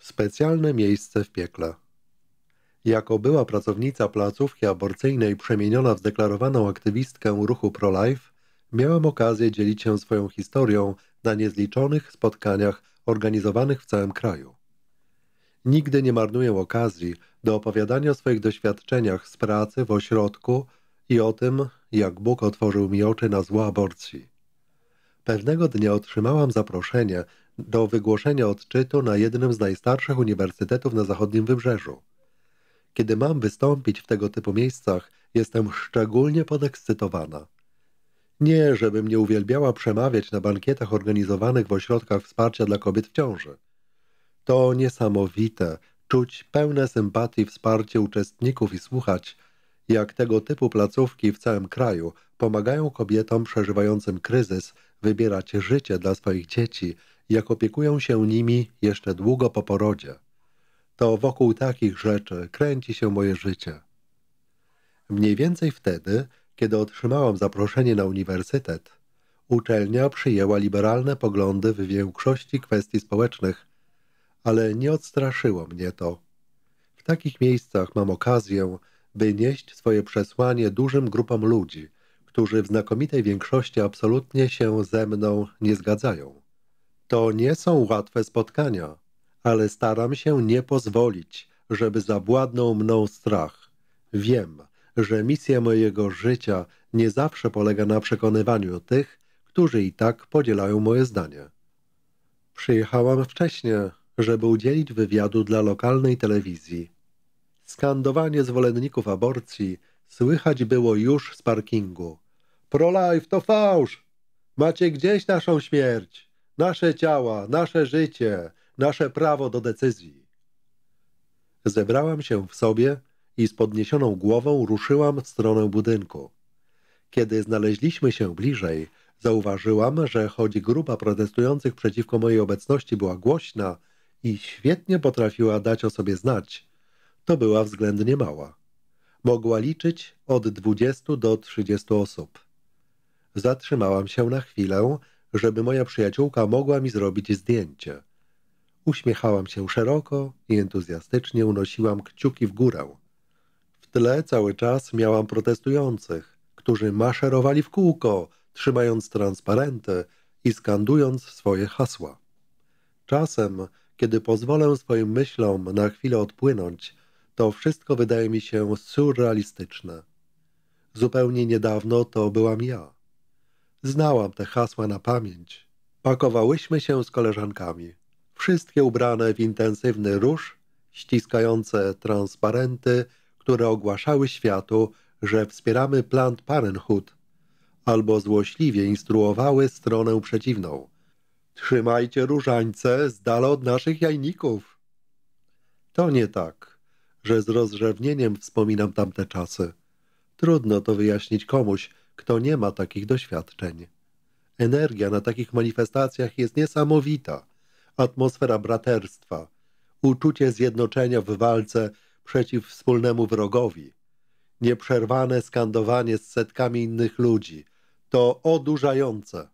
Specjalne miejsce w piekle. Jako była pracownica placówki aborcyjnej przemieniona w deklarowaną aktywistkę ruchu pro-life, okazję dzielić się swoją historią na niezliczonych spotkaniach organizowanych w całym kraju. Nigdy nie marnuję okazji do opowiadania o swoich doświadczeniach z pracy w ośrodku i o tym, jak Bóg otworzył mi oczy na zło aborcji. Pewnego dnia otrzymałam zaproszenie do wygłoszenia odczytu na jednym z najstarszych uniwersytetów na zachodnim wybrzeżu. Kiedy mam wystąpić w tego typu miejscach, jestem szczególnie podekscytowana. Nie, żebym nie uwielbiała przemawiać na bankietach organizowanych w ośrodkach wsparcia dla kobiet w ciąży. To niesamowite, czuć pełne sympatii wsparcie uczestników i słuchać, jak tego typu placówki w całym kraju pomagają kobietom przeżywającym kryzys wybierać życie dla swoich dzieci – jak opiekują się nimi jeszcze długo po porodzie. To wokół takich rzeczy kręci się moje życie. Mniej więcej wtedy, kiedy otrzymałam zaproszenie na uniwersytet, uczelnia przyjęła liberalne poglądy w większości kwestii społecznych, ale nie odstraszyło mnie to. W takich miejscach mam okazję, by nieść swoje przesłanie dużym grupom ludzi, którzy w znakomitej większości absolutnie się ze mną nie zgadzają. To nie są łatwe spotkania, ale staram się nie pozwolić, żeby zabładnął mną strach. Wiem, że misja mojego życia nie zawsze polega na przekonywaniu tych, którzy i tak podzielają moje zdanie. Przyjechałam wcześniej, żeby udzielić wywiadu dla lokalnej telewizji. Skandowanie zwolenników aborcji słychać było już z parkingu. pro to fałsz! Macie gdzieś naszą śmierć! nasze ciała, nasze życie, nasze prawo do decyzji. Zebrałam się w sobie i z podniesioną głową ruszyłam w stronę budynku. Kiedy znaleźliśmy się bliżej, zauważyłam, że choć grupa protestujących przeciwko mojej obecności była głośna i świetnie potrafiła dać o sobie znać, to była względnie mała. Mogła liczyć od 20 do 30 osób. Zatrzymałam się na chwilę, żeby moja przyjaciółka mogła mi zrobić zdjęcie. Uśmiechałam się szeroko i entuzjastycznie unosiłam kciuki w górę. W tle cały czas miałam protestujących, którzy maszerowali w kółko, trzymając transparenty i skandując swoje hasła. Czasem, kiedy pozwolę swoim myślom na chwilę odpłynąć, to wszystko wydaje mi się surrealistyczne. Zupełnie niedawno to byłam ja. Znałam te hasła na pamięć. Pakowałyśmy się z koleżankami. Wszystkie ubrane w intensywny róż, ściskające transparenty, które ogłaszały światu, że wspieramy Plant Parenthood, albo złośliwie instruowały stronę przeciwną. Trzymajcie różańce z dala od naszych jajników. To nie tak, że z rozrzewnieniem wspominam tamte czasy. Trudno to wyjaśnić komuś, kto nie ma takich doświadczeń. Energia na takich manifestacjach jest niesamowita. Atmosfera braterstwa, uczucie zjednoczenia w walce przeciw wspólnemu wrogowi, nieprzerwane skandowanie z setkami innych ludzi to odurzające.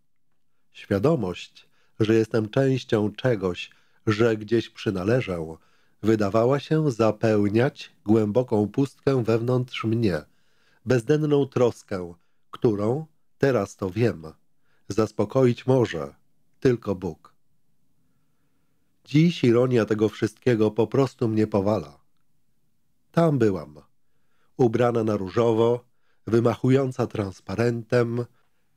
Świadomość, że jestem częścią czegoś, że gdzieś przynależę, wydawała się zapełniać głęboką pustkę wewnątrz mnie, bezdenną troskę, którą, teraz to wiem, zaspokoić może tylko Bóg. Dziś ironia tego wszystkiego po prostu mnie powala. Tam byłam, ubrana na różowo, wymachująca transparentem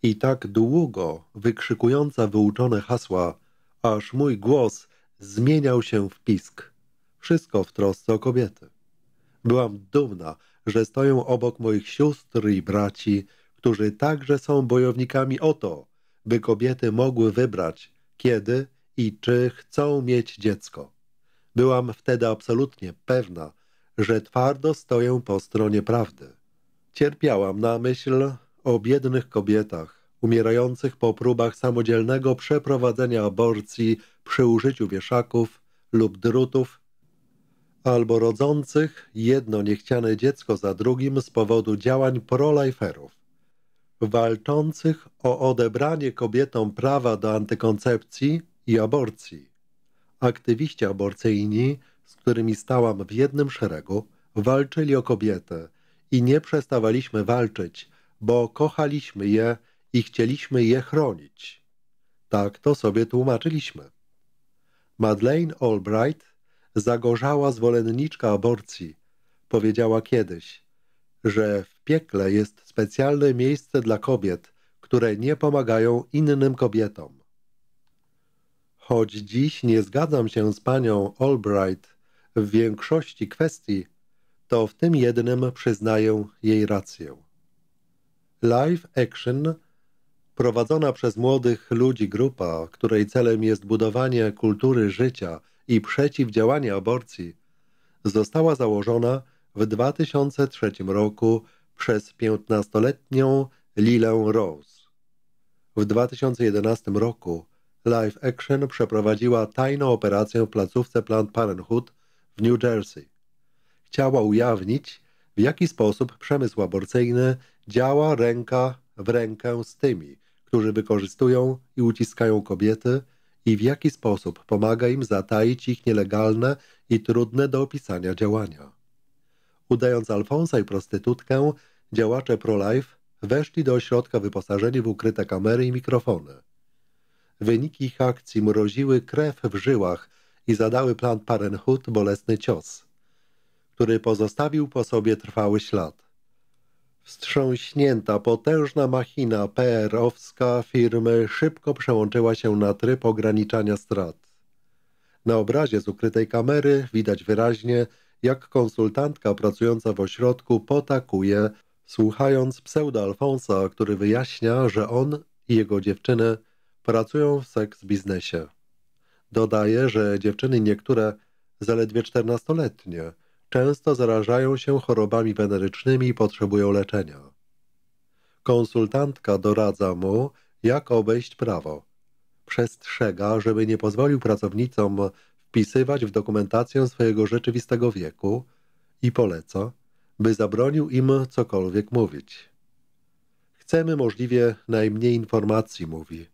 i tak długo wykrzykująca wyuczone hasła, aż mój głos zmieniał się w pisk. Wszystko w trosce o kobiety. Byłam dumna, że stoją obok moich sióstr i braci, którzy także są bojownikami o to, by kobiety mogły wybrać, kiedy i czy chcą mieć dziecko. Byłam wtedy absolutnie pewna, że twardo stoję po stronie prawdy. Cierpiałam na myśl o biednych kobietach umierających po próbach samodzielnego przeprowadzenia aborcji przy użyciu wieszaków lub drutów albo rodzących jedno niechciane dziecko za drugim z powodu działań proliferów walczących o odebranie kobietom prawa do antykoncepcji i aborcji. Aktywiści aborcyjni, z którymi stałam w jednym szeregu, walczyli o kobietę i nie przestawaliśmy walczyć, bo kochaliśmy je i chcieliśmy je chronić. Tak to sobie tłumaczyliśmy. Madeleine Albright, zagorzała zwolenniczka aborcji, powiedziała kiedyś – że w piekle jest specjalne miejsce dla kobiet, które nie pomagają innym kobietom. Choć dziś nie zgadzam się z panią Albright w większości kwestii, to w tym jednym przyznaję jej rację. Live Action, prowadzona przez młodych ludzi grupa, której celem jest budowanie kultury życia i przeciwdziałanie aborcji, została założona w 2003 roku przez 15-letnią Lilę Rose. W 2011 roku Live Action przeprowadziła tajną operację w placówce Planned Parenthood w New Jersey. Chciała ujawnić, w jaki sposób przemysł aborcyjny działa ręka w rękę z tymi, którzy wykorzystują i uciskają kobiety i w jaki sposób pomaga im zataić ich nielegalne i trudne do opisania działania. Udając Alfonsa i prostytutkę, działacze ProLife weszli do ośrodka wyposażeni w ukryte kamery i mikrofony. Wyniki ich akcji mroziły krew w żyłach i zadały plan Parenthood bolesny cios, który pozostawił po sobie trwały ślad. Wstrząśnięta, potężna machina PR-owska firmy szybko przełączyła się na tryb ograniczania strat. Na obrazie z ukrytej kamery widać wyraźnie, jak konsultantka pracująca w ośrodku potakuje, słuchając pseudo Alfonsa, który wyjaśnia, że on i jego dziewczyny pracują w seks biznesie. Dodaje, że dziewczyny niektóre, zaledwie czternastoletnie, często zarażają się chorobami wenerycznymi i potrzebują leczenia. Konsultantka doradza mu, jak obejść prawo. Przestrzega, żeby nie pozwolił pracownicom wpisywać w dokumentację swojego rzeczywistego wieku i poleca, by zabronił im cokolwiek mówić. Chcemy możliwie najmniej informacji, mówi.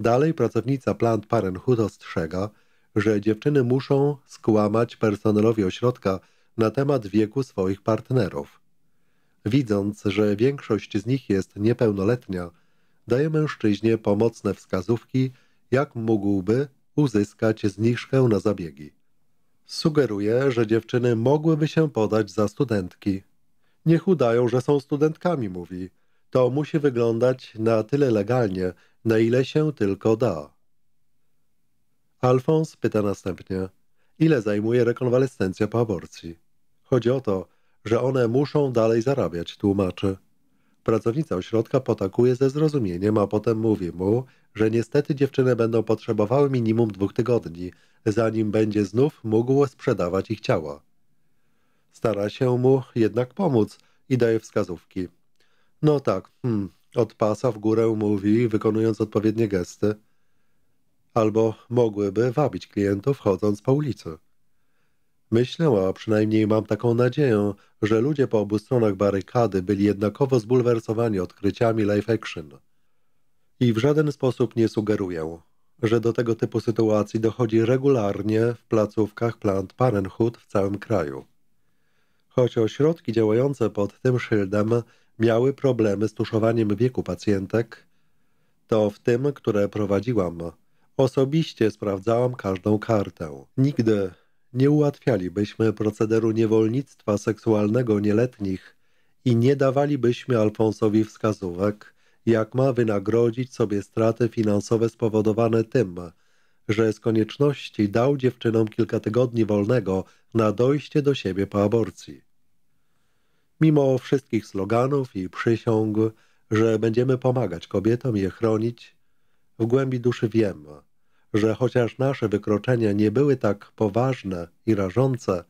Dalej pracownica Plant Parenthood ostrzega, że dziewczyny muszą skłamać personelowi ośrodka na temat wieku swoich partnerów. Widząc, że większość z nich jest niepełnoletnia, daje mężczyźnie pomocne wskazówki, jak mógłby uzyskać zniżkę na zabiegi. Sugeruje, że dziewczyny mogłyby się podać za studentki. Niech udają, że są studentkami, mówi. To musi wyglądać na tyle legalnie, na ile się tylko da. Alfons pyta następnie, ile zajmuje rekonwalescencja po aborcji. Chodzi o to, że one muszą dalej zarabiać, tłumaczy. Pracownica ośrodka potakuje ze zrozumieniem, a potem mówi mu, że niestety dziewczyny będą potrzebowały minimum dwóch tygodni, zanim będzie znów mógł sprzedawać ich ciała. Stara się mu jednak pomóc i daje wskazówki. No tak, hmm, od pasa w górę mówi, wykonując odpowiednie gesty. Albo mogłyby wabić klientów chodząc po ulicy. Myślę, a przynajmniej mam taką nadzieję, że ludzie po obu stronach barykady byli jednakowo zbulwersowani odkryciami live action. I w żaden sposób nie sugeruję, że do tego typu sytuacji dochodzi regularnie w placówkach plant Parenthood w całym kraju. Choć ośrodki działające pod tym szyldem miały problemy z tuszowaniem wieku pacjentek, to w tym, które prowadziłam, osobiście sprawdzałam każdą kartę. Nigdy nie ułatwialibyśmy procederu niewolnictwa seksualnego nieletnich i nie dawalibyśmy Alfonsowi wskazówek, jak ma wynagrodzić sobie straty finansowe spowodowane tym, że z konieczności dał dziewczynom kilka tygodni wolnego na dojście do siebie po aborcji. Mimo wszystkich sloganów i przysiąg, że będziemy pomagać kobietom i je chronić, w głębi duszy wiem, że chociaż nasze wykroczenia nie były tak poważne i rażące,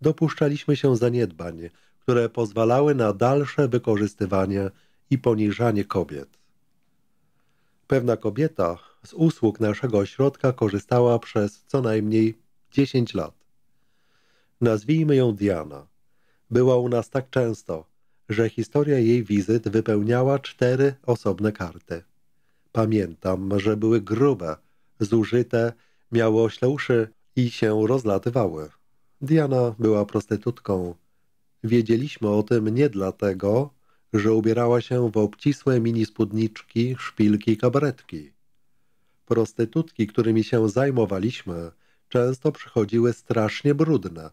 dopuszczaliśmy się zaniedbań, które pozwalały na dalsze wykorzystywanie i poniżanie kobiet. Pewna kobieta z usług naszego ośrodka korzystała przez co najmniej 10 lat. Nazwijmy ją Diana. Była u nas tak często, że historia jej wizyt wypełniała cztery osobne karty. Pamiętam, że były grube – zużyte, miały ośle uszy i się rozlatywały. Diana była prostytutką. Wiedzieliśmy o tym nie dlatego, że ubierała się w obcisłe mini spódniczki, szpilki, kabaretki. Prostytutki, którymi się zajmowaliśmy, często przychodziły strasznie brudne.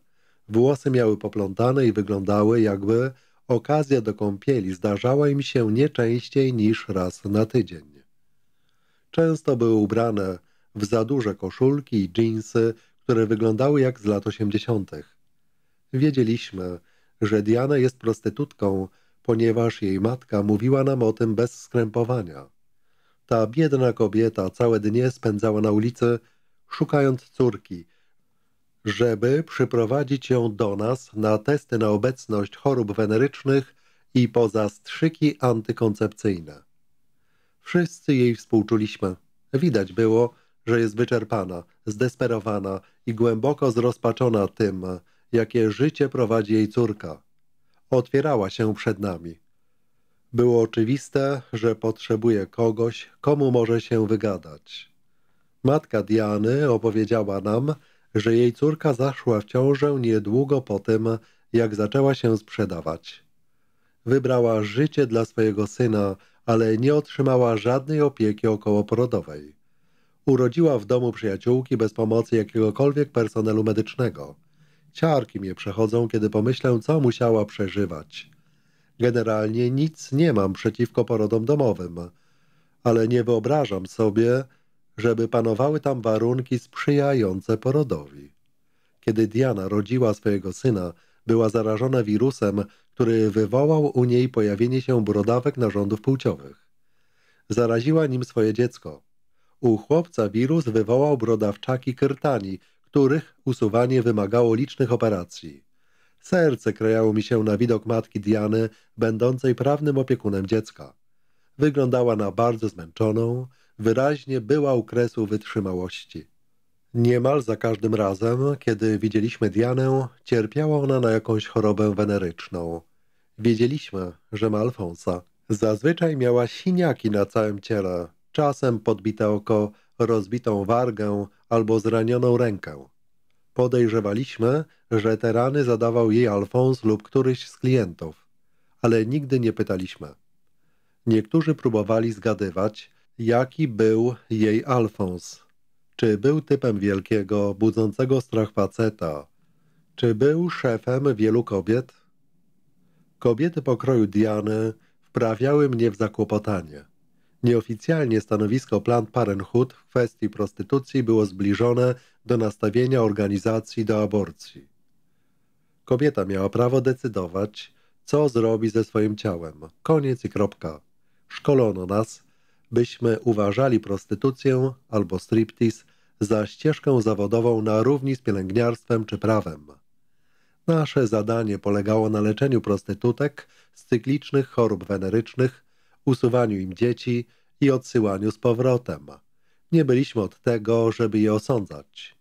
Włosy miały poplątane i wyglądały, jakby okazja do kąpieli zdarzała im się nie częściej niż raz na tydzień. Często były ubrane w za duże koszulki i dżinsy, które wyglądały jak z lat osiemdziesiątych. Wiedzieliśmy, że Diana jest prostytutką, ponieważ jej matka mówiła nam o tym bez skrępowania. Ta biedna kobieta całe dnie spędzała na ulicy, szukając córki, żeby przyprowadzić ją do nas na testy na obecność chorób wenerycznych i poza strzyki antykoncepcyjne. Wszyscy jej współczuliśmy. Widać było, że jest wyczerpana, zdesperowana i głęboko zrozpaczona tym, jakie życie prowadzi jej córka. Otwierała się przed nami. Było oczywiste, że potrzebuje kogoś, komu może się wygadać. Matka Diany opowiedziała nam, że jej córka zaszła w ciążę niedługo po tym, jak zaczęła się sprzedawać. Wybrała życie dla swojego syna, ale nie otrzymała żadnej opieki okołoporodowej urodziła w domu przyjaciółki bez pomocy jakiegokolwiek personelu medycznego. Ciarki mnie przechodzą, kiedy pomyślę, co musiała przeżywać. Generalnie nic nie mam przeciwko porodom domowym, ale nie wyobrażam sobie, żeby panowały tam warunki sprzyjające porodowi. Kiedy Diana rodziła swojego syna, była zarażona wirusem, który wywołał u niej pojawienie się brodawek narządów płciowych. Zaraziła nim swoje dziecko. U chłopca wirus wywołał brodawczaki krtani, których usuwanie wymagało licznych operacji. Serce krajało mi się na widok matki Diany, będącej prawnym opiekunem dziecka. Wyglądała na bardzo zmęczoną, wyraźnie była u kresu wytrzymałości. Niemal za każdym razem, kiedy widzieliśmy Dianę, cierpiała ona na jakąś chorobę weneryczną. Wiedzieliśmy, że ma Alfonsa. Zazwyczaj miała siniaki na całym ciele, czasem podbite oko, rozbitą wargę albo zranioną rękę. Podejrzewaliśmy, że te rany zadawał jej Alfons lub któryś z klientów, ale nigdy nie pytaliśmy. Niektórzy próbowali zgadywać, jaki był jej Alfons. Czy był typem wielkiego, budzącego strach faceta? Czy był szefem wielu kobiet? Kobiety pokroju Diany wprawiały mnie w zakłopotanie. Nieoficjalnie stanowisko Planned Parenthood w kwestii prostytucji było zbliżone do nastawienia organizacji do aborcji. Kobieta miała prawo decydować, co zrobi ze swoim ciałem. Koniec i kropka. Szkolono nas, byśmy uważali prostytucję albo striptease za ścieżkę zawodową na równi z pielęgniarstwem czy prawem. Nasze zadanie polegało na leczeniu prostytutek z cyklicznych chorób wenerycznych usuwaniu im dzieci i odsyłaniu z powrotem. Nie byliśmy od tego, żeby je osądzać.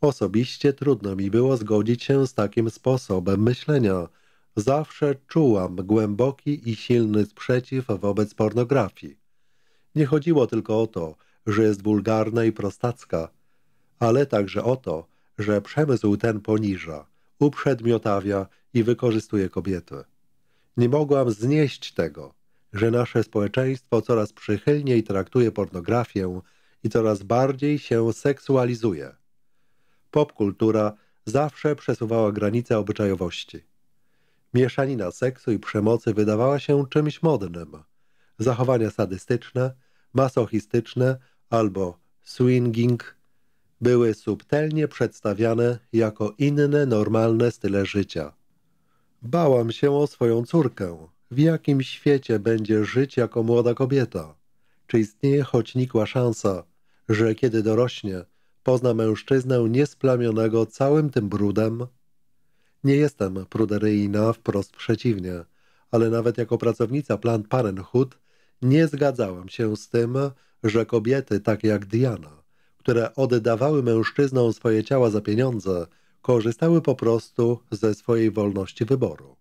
Osobiście trudno mi było zgodzić się z takim sposobem myślenia. Zawsze czułam głęboki i silny sprzeciw wobec pornografii. Nie chodziło tylko o to, że jest wulgarna i prostacka, ale także o to, że przemysł ten poniża, uprzedmiotawia i wykorzystuje kobiety. Nie mogłam znieść tego – że nasze społeczeństwo coraz przychylniej traktuje pornografię i coraz bardziej się seksualizuje. Popkultura zawsze przesuwała granice obyczajowości. Mieszanina seksu i przemocy wydawała się czymś modnym. Zachowania sadystyczne, masochistyczne albo swinging były subtelnie przedstawiane jako inne normalne style życia. Bałam się o swoją córkę, w jakim świecie będzie żyć jako młoda kobieta? Czy istnieje choć nikła szansa, że kiedy dorośnie, pozna mężczyznę niesplamionego całym tym brudem? Nie jestem pruderyjna, wprost przeciwnie, ale nawet jako pracownica Plan Parenthood nie zgadzałam się z tym, że kobiety takie jak Diana, które oddawały mężczyznom swoje ciała za pieniądze, korzystały po prostu ze swojej wolności wyboru.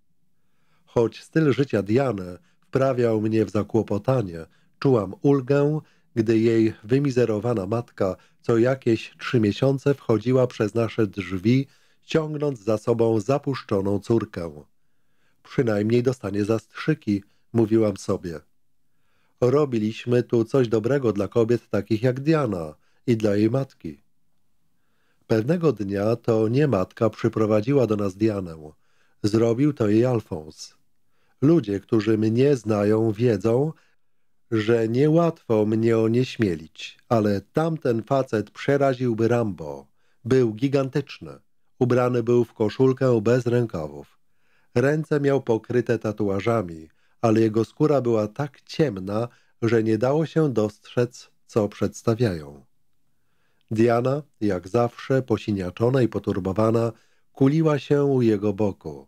Choć styl życia Diany wprawiał mnie w zakłopotanie, czułam ulgę, gdy jej wymizerowana matka co jakieś trzy miesiące wchodziła przez nasze drzwi, ciągnąc za sobą zapuszczoną córkę. Przynajmniej dostanie zastrzyki, mówiłam sobie. Robiliśmy tu coś dobrego dla kobiet takich jak Diana i dla jej matki. Pewnego dnia to nie matka przyprowadziła do nas Dianę. Zrobił to jej Alfons. Ludzie, którzy mnie znają, wiedzą, że niełatwo mnie onieśmielić, ale tamten facet przeraziłby Rambo. Był gigantyczny. Ubrany był w koszulkę bez rękawów. Ręce miał pokryte tatuażami, ale jego skóra była tak ciemna, że nie dało się dostrzec, co przedstawiają. Diana, jak zawsze posiniaczona i poturbowana, kuliła się u jego boku.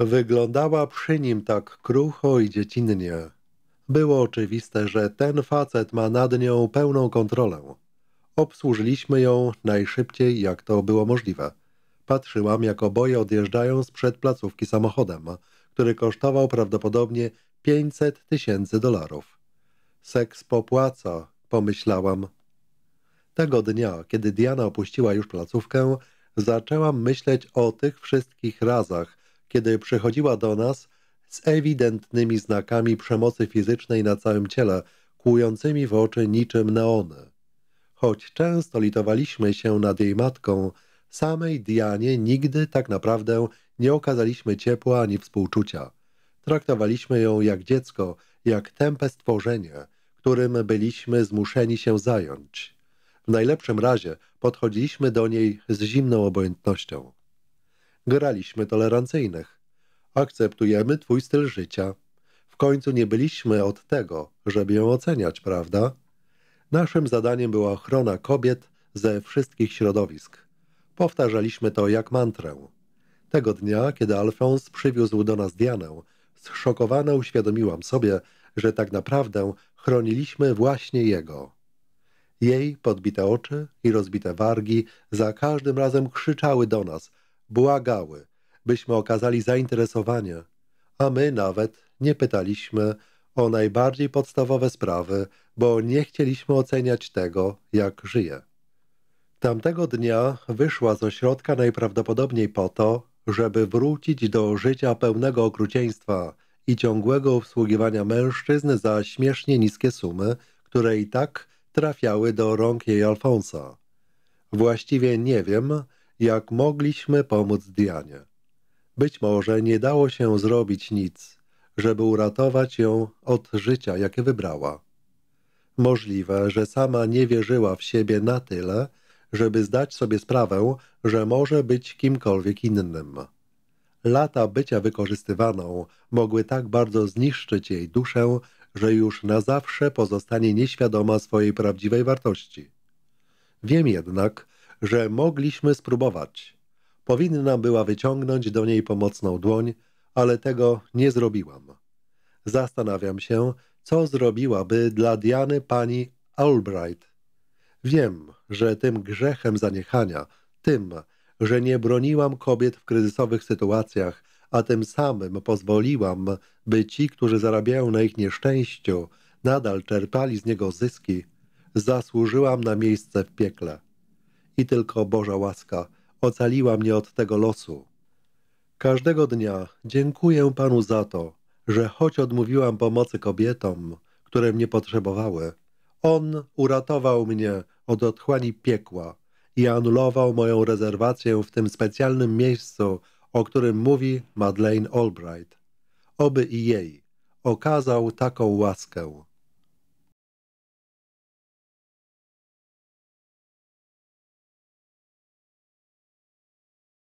Wyglądała przy nim tak krucho i dziecinnie. Było oczywiste, że ten facet ma nad nią pełną kontrolę. Obsłużyliśmy ją najszybciej, jak to było możliwe. Patrzyłam, jak oboje odjeżdżają z przed placówki samochodem, który kosztował prawdopodobnie 500 tysięcy dolarów. Seks popłaca, pomyślałam. Tego dnia, kiedy Diana opuściła już placówkę, zaczęłam myśleć o tych wszystkich razach, kiedy przychodziła do nas z ewidentnymi znakami przemocy fizycznej na całym ciele, kłującymi w oczy niczym neony. Choć często litowaliśmy się nad jej matką, samej Dianie nigdy tak naprawdę nie okazaliśmy ciepła ani współczucia. Traktowaliśmy ją jak dziecko, jak tępe stworzenie, którym byliśmy zmuszeni się zająć. W najlepszym razie podchodziliśmy do niej z zimną obojętnością graliśmy tolerancyjnych. Akceptujemy twój styl życia. W końcu nie byliśmy od tego, żeby ją oceniać, prawda? Naszym zadaniem była ochrona kobiet ze wszystkich środowisk. Powtarzaliśmy to jak mantrę. Tego dnia, kiedy Alfons przywiózł do nas Dianę, zszokowana uświadomiłam sobie, że tak naprawdę chroniliśmy właśnie jego. Jej podbite oczy i rozbite wargi za każdym razem krzyczały do nas, błagały, byśmy okazali zainteresowanie, a my nawet nie pytaliśmy o najbardziej podstawowe sprawy, bo nie chcieliśmy oceniać tego, jak żyje. Tamtego dnia wyszła z ośrodka najprawdopodobniej po to, żeby wrócić do życia pełnego okrucieństwa i ciągłego obsługiwania mężczyzn za śmiesznie niskie sumy, które i tak trafiały do rąk jej Alfonsa. Właściwie nie wiem, jak mogliśmy pomóc Dianie. Być może nie dało się zrobić nic, żeby uratować ją od życia, jakie wybrała. Możliwe, że sama nie wierzyła w siebie na tyle, żeby zdać sobie sprawę, że może być kimkolwiek innym. Lata bycia wykorzystywaną mogły tak bardzo zniszczyć jej duszę, że już na zawsze pozostanie nieświadoma swojej prawdziwej wartości. Wiem jednak, że mogliśmy spróbować. Powinna była wyciągnąć do niej pomocną dłoń, ale tego nie zrobiłam. Zastanawiam się, co zrobiłaby dla Diany pani Albright. Wiem, że tym grzechem zaniechania, tym, że nie broniłam kobiet w kryzysowych sytuacjach, a tym samym pozwoliłam, by ci, którzy zarabiają na ich nieszczęściu, nadal czerpali z niego zyski, zasłużyłam na miejsce w piekle i tylko Boża łaska ocaliła mnie od tego losu. Każdego dnia dziękuję Panu za to, że choć odmówiłam pomocy kobietom, które mnie potrzebowały, On uratował mnie od otchłani piekła i anulował moją rezerwację w tym specjalnym miejscu, o którym mówi Madeleine Albright. Oby i jej okazał taką łaskę.